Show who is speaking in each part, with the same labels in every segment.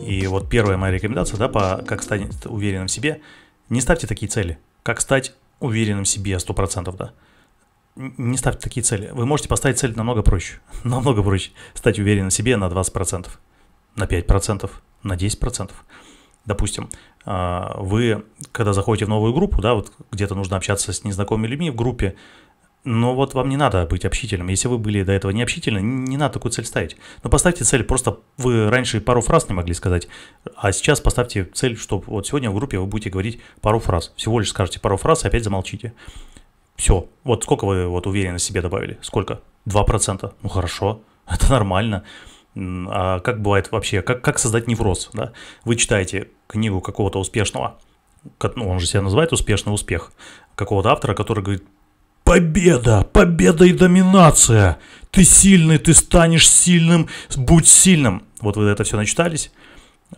Speaker 1: И вот первая моя рекомендация, да, по как стать уверенным в себе, не ставьте такие цели. Как стать уверенным в себе 100%, да. Не ставьте такие цели. Вы можете поставить цель намного проще. Намного проще. Стать уверенным в себе на 20%, на 5%, на 10%. Допустим, а, вы, когда заходите в новую группу, да, вот где-то нужно общаться с незнакомыми людьми в группе, но вот вам не надо быть общительным. Если вы были до этого не общительны, не надо такую цель ставить. Но поставьте цель, просто вы раньше пару фраз не могли сказать, а сейчас поставьте цель, что вот сегодня в группе вы будете говорить пару фраз. Всего лишь скажете пару фраз и опять замолчите. Все. Вот сколько вы вот уверенности себе добавили? Сколько? 2%. Ну хорошо, это нормально. А как бывает вообще, как, как создать невроз, да? Вы читаете книгу какого-то успешного, ну, он же себя называет «Успешный успех», какого-то автора, который говорит, Победа! Победа и доминация! Ты сильный, ты станешь сильным, будь сильным. Вот вы это все начитались.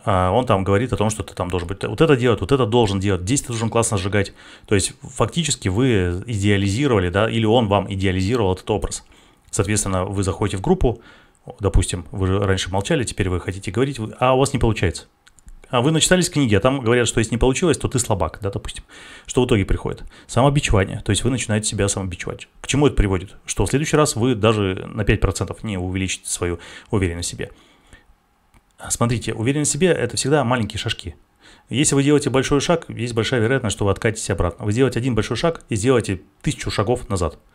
Speaker 1: А, он там говорит о том, что ты там должен быть вот это делать, вот это должен делать, здесь ты должен классно сжигать. То есть фактически вы идеализировали, да, или он вам идеализировал этот образ. Соответственно, вы заходите в группу, допустим, вы раньше молчали, теперь вы хотите говорить, а у вас не получается. А вы начитались книги, а там говорят, что если не получилось, то ты слабак, да, допустим. Что в итоге приходит? Самобичевание. То есть вы начинаете себя самобичевать. К чему это приводит? Что в следующий раз вы даже на 5% не увеличите свою уверенность в себе. Смотрите, уверенность в себе – это всегда маленькие шажки. Если вы делаете большой шаг, есть большая вероятность, что вы откатитесь обратно. Вы сделаете один большой шаг и сделаете тысячу шагов назад –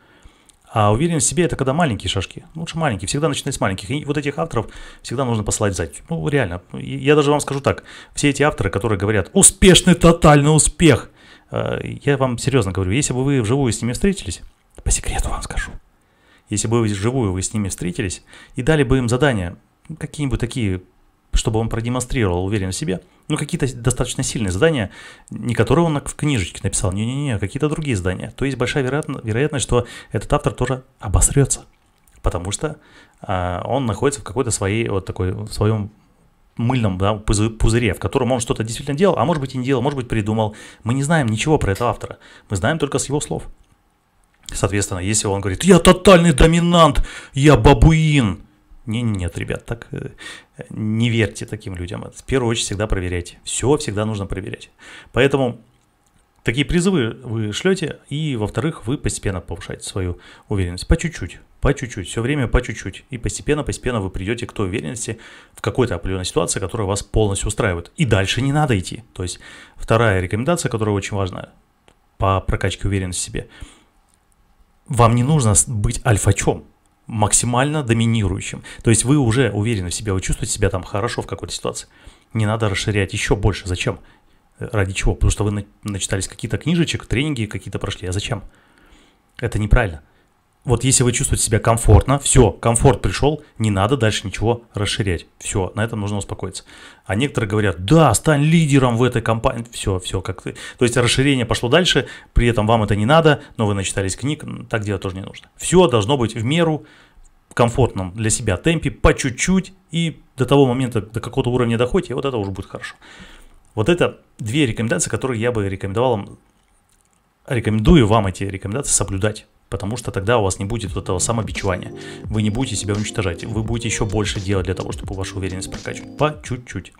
Speaker 1: а уверенность в себе это когда маленькие шажки. Лучше маленькие. Всегда начинать с маленьких. И вот этих авторов всегда нужно послать сзади Ну, реально. Я даже вам скажу так. Все эти авторы, которые говорят «успешный тотальный успех», э, я вам серьезно говорю, если бы вы вживую с ними встретились, по секрету вам скажу, если бы вы вживую вы с ними встретились и дали бы им задания, ну, какие-нибудь такие, чтобы он продемонстрировал уверенность в себе – ну, какие-то достаточно сильные задания, не которые он в книжечке написал, не-не-не, а какие-то другие задания. То есть большая веро- вероятность, что этот автор тоже обосрется, потому что а, он находится в какой-то своей, вот такой, в своем мыльном да, пузыре, в котором он что-то действительно делал, а может быть и не делал, может быть придумал. Мы не знаем ничего про этого автора, мы знаем только с его слов. Соответственно, если он говорит, я тотальный доминант, я бабуин, не, не, нет, ребят, так э, не верьте таким людям. В первую очередь всегда проверяйте. Все всегда нужно проверять. Поэтому такие призывы вы шлете, и, во-вторых, вы постепенно повышаете свою уверенность. По чуть-чуть, по чуть-чуть, все время по чуть-чуть. И постепенно-постепенно вы придете к той уверенности в какой-то определенной ситуации, которая вас полностью устраивает. И дальше не надо идти. То есть вторая рекомендация, которая очень важна по прокачке уверенности в себе. Вам не нужно быть альфачом максимально доминирующим. То есть вы уже уверены в себе, вы чувствуете себя там хорошо в какой-то ситуации. Не надо расширять еще больше. Зачем? Э, ради чего? Потому что вы начитались какие-то книжечек, тренинги какие-то прошли. А зачем? Это неправильно вот если вы чувствуете себя комфортно, все, комфорт пришел, не надо дальше ничего расширять. Все, на этом нужно успокоиться. А некоторые говорят, да, стань лидером в этой компании. Все, все, как ты. То есть расширение пошло дальше, при этом вам это не надо, но вы начитались книг, так делать тоже не нужно. Все должно быть в меру, в комфортном для себя темпе, по чуть-чуть, и до того момента, до какого-то уровня доходите, и вот это уже будет хорошо. Вот это две рекомендации, которые я бы рекомендовал вам, рекомендую вам эти рекомендации соблюдать потому что тогда у вас не будет вот этого самобичевания. Вы не будете себя уничтожать, вы будете еще больше делать для того, чтобы вашу уверенность прокачивать. По чуть-чуть.